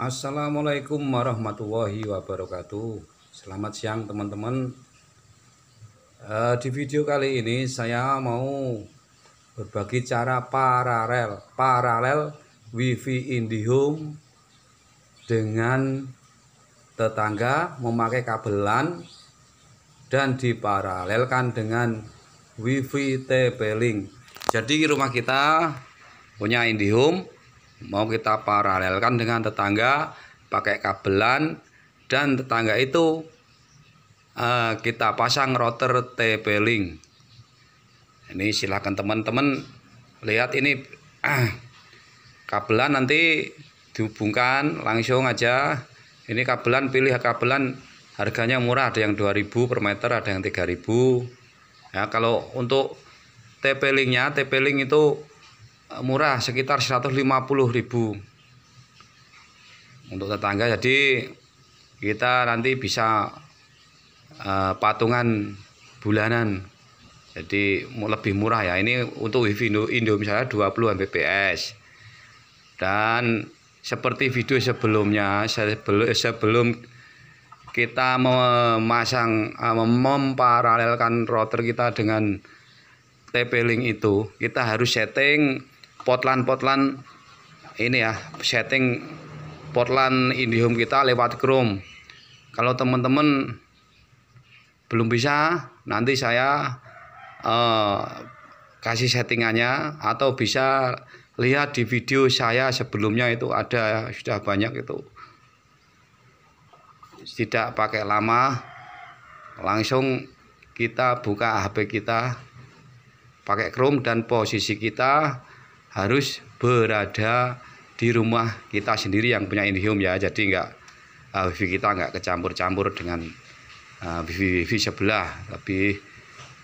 Assalamualaikum warahmatullahi wabarakatuh Selamat siang teman-teman eh, Di video kali ini saya mau berbagi cara paralel Paralel wifi IndiHome Dengan tetangga memakai kabelan Dan diparalelkan dengan wifi TP-Link Jadi rumah kita punya IndiHome mau kita paralelkan dengan tetangga pakai kabelan dan tetangga itu uh, kita pasang router TP-Link ini silahkan teman-teman lihat ini uh, kabelan nanti dihubungkan langsung aja ini kabelan pilih kabelan harganya murah ada yang 2000 per meter ada yang 3000 ya kalau untuk TP-Linknya TP-Link itu murah sekitar 150 ribu untuk tetangga jadi kita nanti bisa uh, patungan bulanan jadi lebih murah ya ini untuk wifi Indo, Indo misalnya 20 Mbps dan seperti video sebelumnya sebelum sebelum kita memasang eh, memparalelkan router kita dengan TP-Link itu kita harus setting Portland-Portland ini ya setting Portland Indium kita lewat Chrome kalau teman-teman belum bisa nanti saya eh, kasih settingannya atau bisa lihat di video saya sebelumnya itu ada sudah banyak itu tidak pakai lama langsung kita buka HP kita pakai Chrome dan posisi kita harus berada di rumah kita sendiri yang punya indium ya jadi nggak uh, wifi kita nggak kecampur-campur dengan uh, wifi wifi sebelah tapi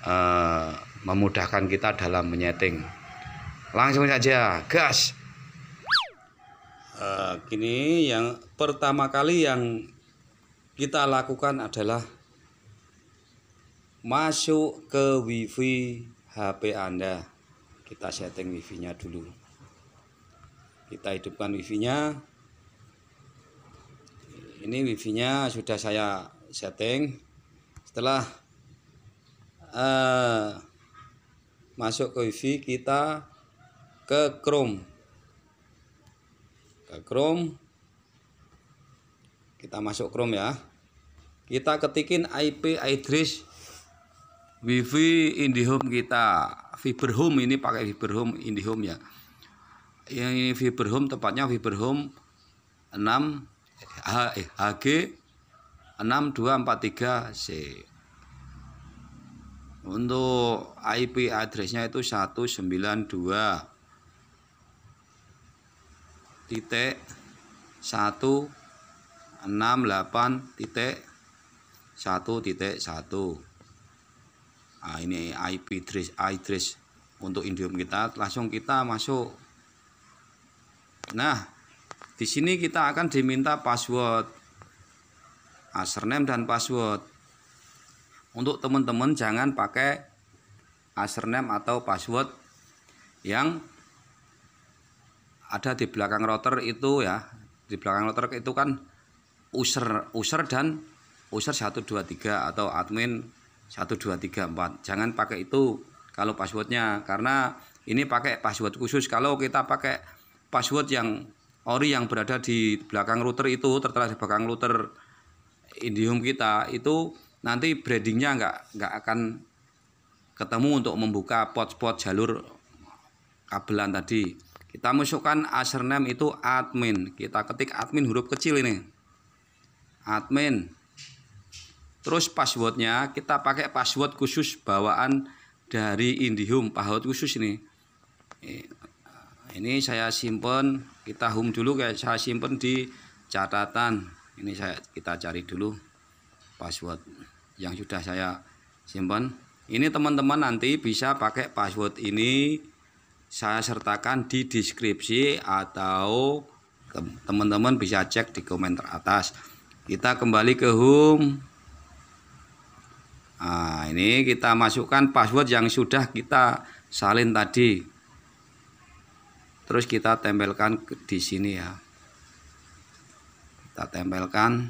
uh, memudahkan kita dalam menyeting langsung saja gas uh, kini yang pertama kali yang kita lakukan adalah masuk ke wifi HP Anda kita setting wifi nya dulu kita hidupkan wifi nya ini wifi nya sudah saya setting setelah uh, masuk ke wifi kita ke Chrome ke Chrome kita masuk Chrome ya kita ketikin IP address wifi IndiHome kita home ini pakai Fiberhome IndiHome ya. Yang ini home tepatnya home 6 H, HG eh, 6243C. Untuk IP addressnya itu 192 titik 168 titik 1 titik 1 nah, ini IP address ip address untuk indium kita langsung kita masuk nah di sini kita akan diminta password username dan password untuk teman-teman jangan pakai username atau password yang ada di belakang router itu ya di belakang router itu kan user user dan user 123 atau admin empat jangan pakai itu kalau passwordnya karena ini pakai password khusus kalau kita pakai password yang ori yang berada di belakang router itu tertera di belakang router indium kita itu nanti brandingnya nggak nggak akan ketemu untuk membuka pot-pot jalur kabelan tadi kita masukkan username itu admin kita ketik admin huruf kecil ini admin Terus passwordnya kita pakai password khusus bawaan dari IndiHome, password khusus ini. Ini saya simpen kita home dulu guys, saya simpen di catatan. Ini saya kita cari dulu password yang sudah saya simpen Ini teman-teman nanti bisa pakai password ini saya sertakan di deskripsi atau teman-teman bisa cek di komentar atas Kita kembali ke home Nah, ini kita masukkan password yang sudah kita salin tadi. Terus kita tempelkan di sini ya. Kita tempelkan.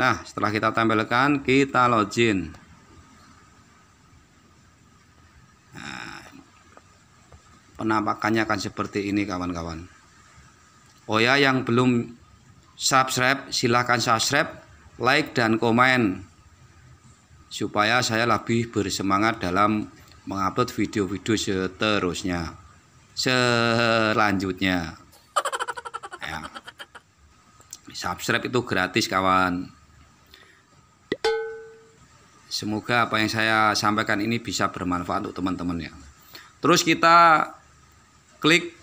Nah, setelah kita tempelkan, kita login. Nah, penampakannya akan seperti ini kawan-kawan. Oh ya, yang belum subscribe silahkan subscribe, like dan komen supaya saya lebih bersemangat dalam mengupload video-video seterusnya selanjutnya ya. subscribe itu gratis kawan semoga apa yang saya sampaikan ini bisa bermanfaat untuk teman-teman ya terus kita klik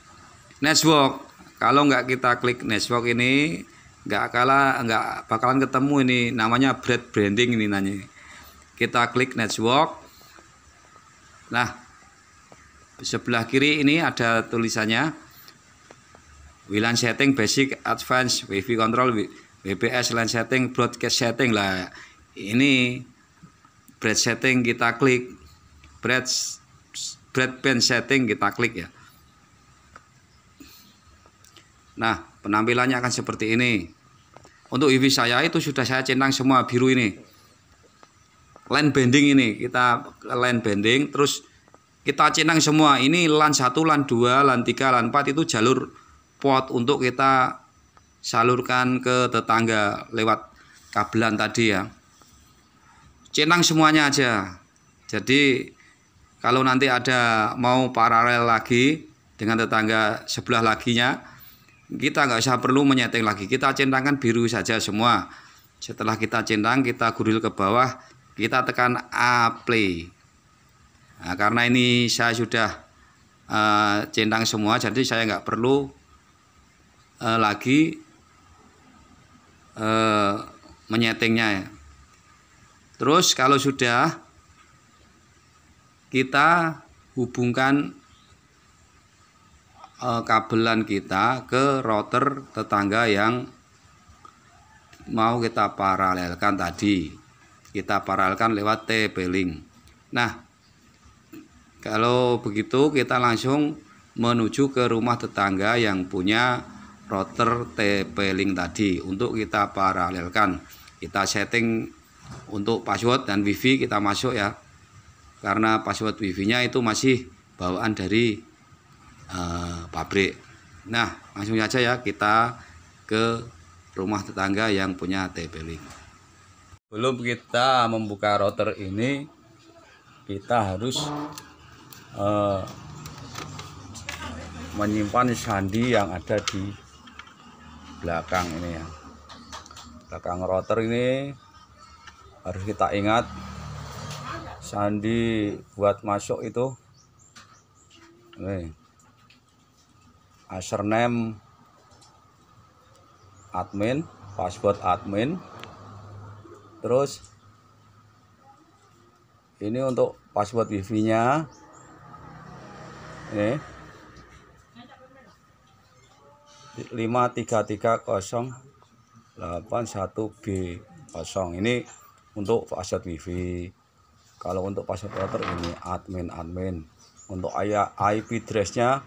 network kalau nggak kita klik network ini nggak kalah nggak bakalan ketemu ini namanya brand branding ini nanya kita klik network nah sebelah kiri ini ada tulisannya WLAN setting basic advanced wifi control WPS LAN setting broadcast setting lah ini bread setting kita klik bread Pen setting kita klik ya nah penampilannya akan seperti ini untuk wifi saya itu sudah saya centang semua biru ini line bending ini kita line bending terus kita cenang semua ini lan 1 lan 2 lan 3 lan 4 itu jalur pot untuk kita salurkan ke tetangga lewat kabelan tadi ya cenang semuanya aja jadi kalau nanti ada mau paralel lagi dengan tetangga sebelah laginya kita nggak usah perlu menyeting lagi kita centangkan biru saja semua setelah kita centang kita guril ke bawah kita tekan apply nah, karena ini saya sudah uh, centang semua jadi saya nggak perlu uh, lagi uh, menyetingnya ya. terus kalau sudah kita hubungkan uh, kabelan kita ke router tetangga yang mau kita paralelkan tadi kita paralelkan lewat TP-Link. Nah, kalau begitu kita langsung menuju ke rumah tetangga yang punya router TP-Link tadi untuk kita paralelkan. Kita setting untuk password dan wifi kita masuk ya. Karena password wifi-nya itu masih bawaan dari uh, pabrik. Nah, langsung saja ya kita ke rumah tetangga yang punya TP-Link sebelum kita membuka router ini kita harus uh, menyimpan sandi yang ada di belakang ini ya belakang router ini harus kita ingat sandi buat masuk itu nih username admin password admin terus ini untuk password wifi nya ini 533081 b kosong ini untuk password wifi kalau untuk password router ini admin admin untuk IP address nya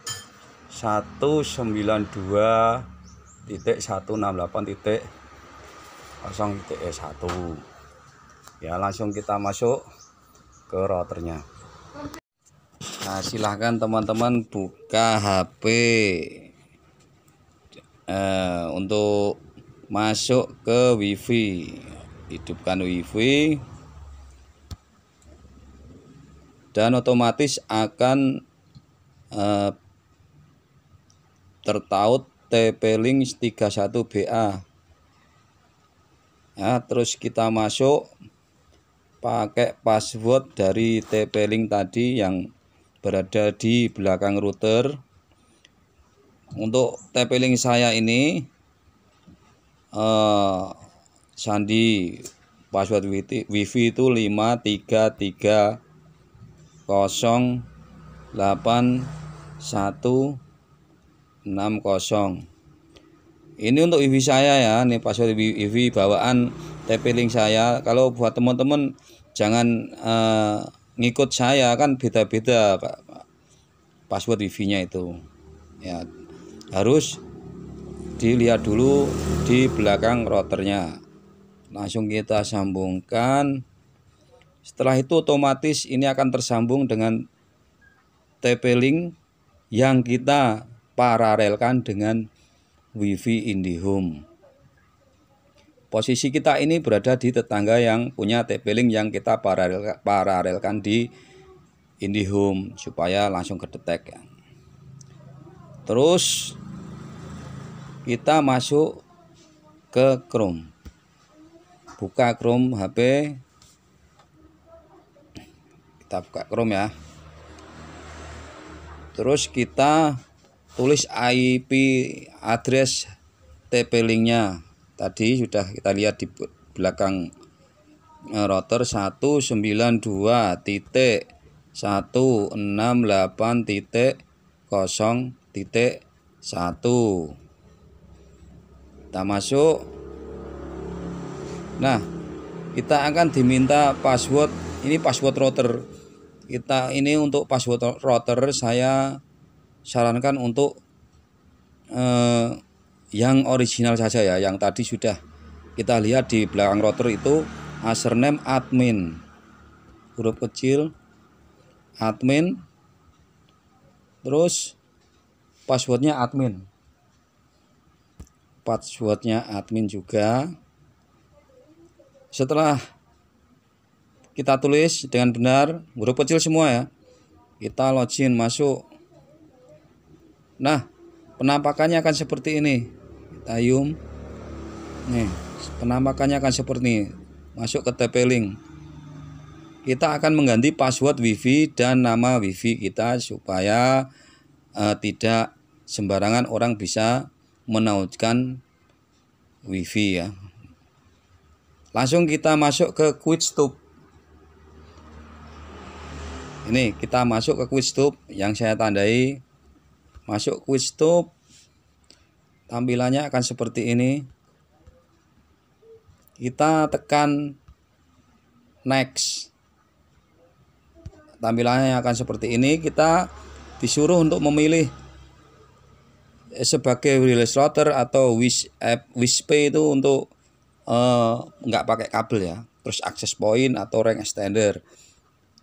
titik kosong te 1 ya langsung kita masuk ke routernya nah silahkan teman-teman buka HP eh, untuk masuk ke wifi hidupkan wifi dan otomatis akan eh, tertaut TP-Link 31BA ya terus kita masuk pakai password dari TP-Link tadi yang berada di belakang router untuk TP-Link saya ini eh, sandi password wifi itu 533 1 60 ini untuk IV saya ya ini password IV bawaan TP-Link saya kalau buat teman-teman jangan uh, ngikut saya kan beda-beda password wifi-nya itu ya harus dilihat dulu di belakang routernya langsung kita sambungkan setelah itu otomatis ini akan tersambung dengan TP-Link yang kita paralelkan dengan wifi Home. Posisi kita ini berada di tetangga yang punya TP-Link yang kita paralelkan di IndiHome supaya langsung kedetek ya. Terus kita masuk ke Chrome. Buka Chrome HP. Kita buka Chrome ya. Terus kita tulis IP address TP linknya tadi sudah kita lihat di belakang eh, router 192 titik 168 titik 0 titik 1 kita masuk nah kita akan diminta password ini password router kita ini untuk password router saya sarankan untuk eh, yang original saja ya yang tadi sudah kita lihat di belakang router itu username admin huruf kecil admin terus passwordnya admin passwordnya admin juga setelah kita tulis dengan benar huruf kecil semua ya kita login masuk Nah, penampakannya akan seperti ini. Tayum. Nih, penampakannya akan seperti ini. Masuk ke TP link. Kita akan mengganti password WiFi dan nama WiFi kita supaya uh, tidak sembarangan orang bisa menautkan WiFi ya. Langsung kita masuk ke Quickstop. Ini kita masuk ke Quickstop yang saya tandai masuk quiz top tampilannya akan seperti ini kita tekan next tampilannya akan seperti ini kita disuruh untuk memilih eh, sebagai wireless router atau wish app wish pay itu untuk uh, nggak pakai kabel ya terus akses point atau rank extender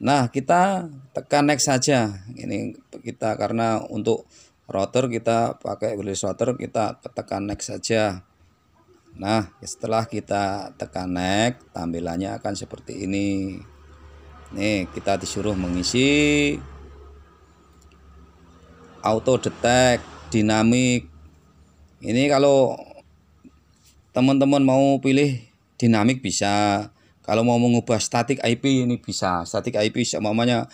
nah kita tekan next saja ini kita karena untuk router kita pakai wireless router kita tekan next saja nah setelah kita tekan next tampilannya akan seperti ini nih kita disuruh mengisi auto detect dinamik ini kalau teman-teman mau pilih dinamik bisa kalau mau mengubah static IP ini bisa static IP semuanya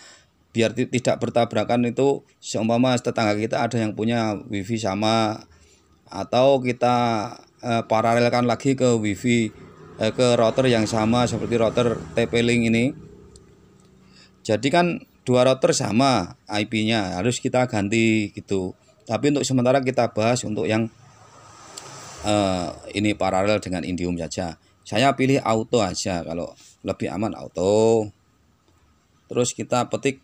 biar tidak bertabrakan itu seumpama tetangga kita ada yang punya wifi sama atau kita eh, paralelkan lagi ke wifi eh, ke router yang sama seperti router TP-Link ini jadi kan dua router sama IP-nya harus kita ganti gitu tapi untuk sementara kita bahas untuk yang eh, ini paralel dengan Indium saja saya pilih auto aja kalau lebih aman auto terus kita petik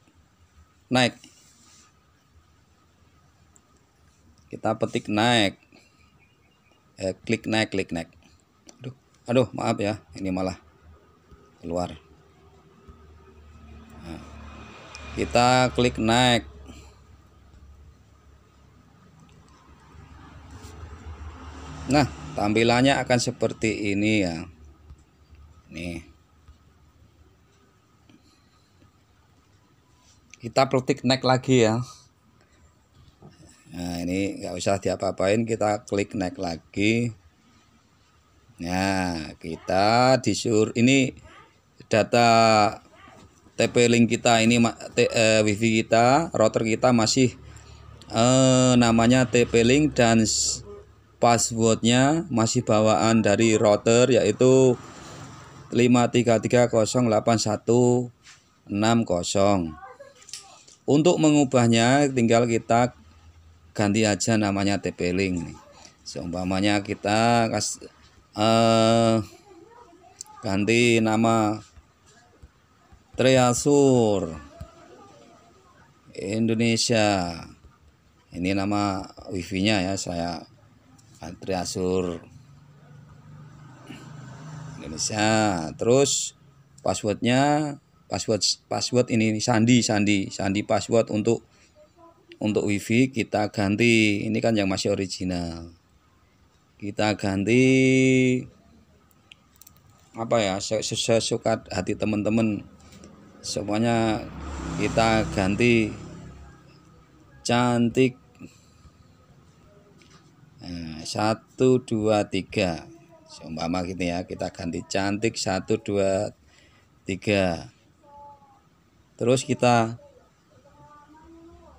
naik kita petik naik eh, klik naik klik naik aduh aduh maaf ya ini malah keluar nah, kita klik naik nah tampilannya akan seperti ini ya nih kita petik naik lagi ya nah ini nggak usah diapa-apain kita klik naik lagi nah kita disur ini data TP link kita ini t, eh, wifi kita router kita masih eh, namanya TP link dan passwordnya masih bawaan dari router yaitu 533081606 untuk mengubahnya tinggal kita ganti aja namanya TP link nih. Seumpamanya kita kas, uh, ganti nama Triasur Indonesia. Ini nama wifi-nya ya saya eh, Triasur Indonesia. Terus passwordnya password password ini sandi sandi sandi password untuk untuk wifi kita ganti ini kan yang masih original kita ganti apa ya sesuka hati teman-teman semuanya kita ganti cantik nah, satu dua tiga seumpama gitu ya kita ganti cantik satu dua tiga terus kita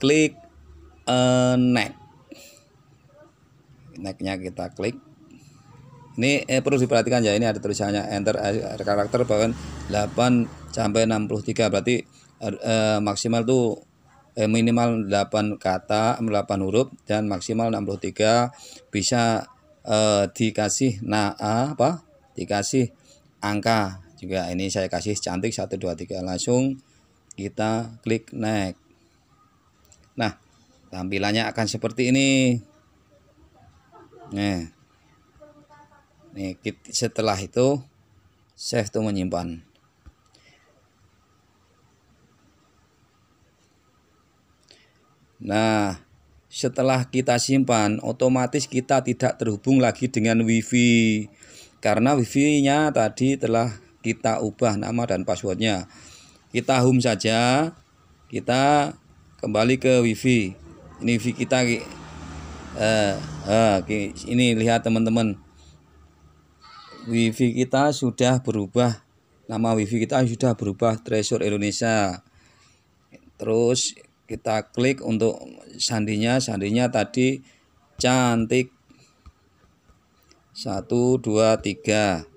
klik uh, eh, neck necknya kita klik ini eh, perlu diperhatikan ya ini ada tulisannya enter ada karakter bahkan 8 sampai 63 berarti er, eh, maksimal tuh eh, minimal 8 kata 8 huruf dan maksimal 63 bisa eh, dikasih nah apa dikasih angka juga ini saya kasih cantik 123 langsung kita klik next nah tampilannya akan seperti ini nah, nih nih setelah itu save to menyimpan nah setelah kita simpan otomatis kita tidak terhubung lagi dengan wifi karena wifi nya tadi telah kita ubah nama dan passwordnya kita home saja kita kembali ke wifi ini wifi kita eh, eh, ini lihat teman-teman wifi kita sudah berubah nama wifi kita sudah berubah Treasure Indonesia terus kita klik untuk sandinya sandinya tadi cantik Satu dua tiga,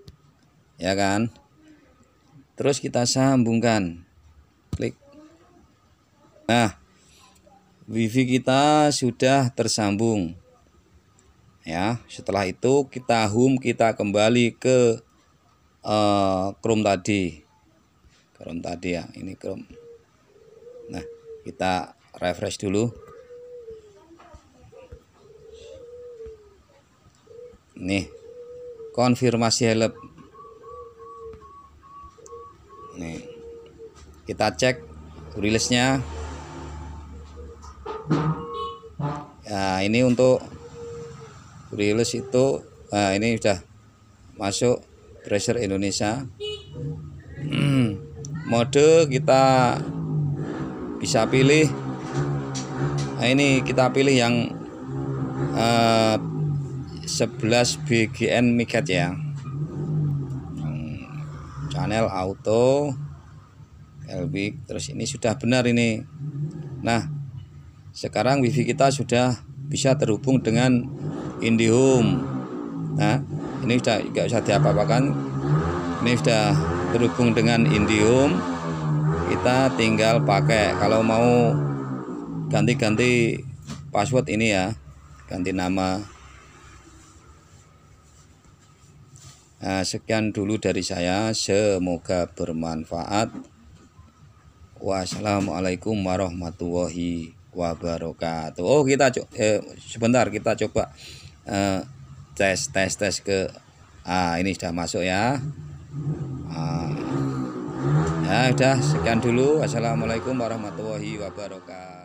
ya kan terus kita sambungkan klik nah wifi kita sudah tersambung ya setelah itu kita home kita kembali ke uh, Chrome tadi Chrome tadi ya ini Chrome nah kita refresh dulu nih konfirmasi help nih kita cek rilisnya nah ini untuk rilis itu nah ini sudah masuk pressure Indonesia hmm, mode kita bisa pilih nah ini kita pilih yang eh, 11 BGN miket ya Panel auto Elbik terus ini sudah benar ini nah sekarang wifi kita sudah bisa terhubung dengan IndiHome nah ini sudah tidak usah diapa-apakan ini sudah terhubung dengan IndiHome kita tinggal pakai kalau mau ganti-ganti password ini ya ganti nama Nah, sekian dulu dari saya. Semoga bermanfaat. Wassalamualaikum warahmatullahi wabarakatuh. Oh, kita eh, sebentar kita coba eh, tes tes tes ke ah ini sudah masuk ya. Ah. Ya, sudah sekian dulu. Assalamualaikum warahmatullahi wabarakatuh.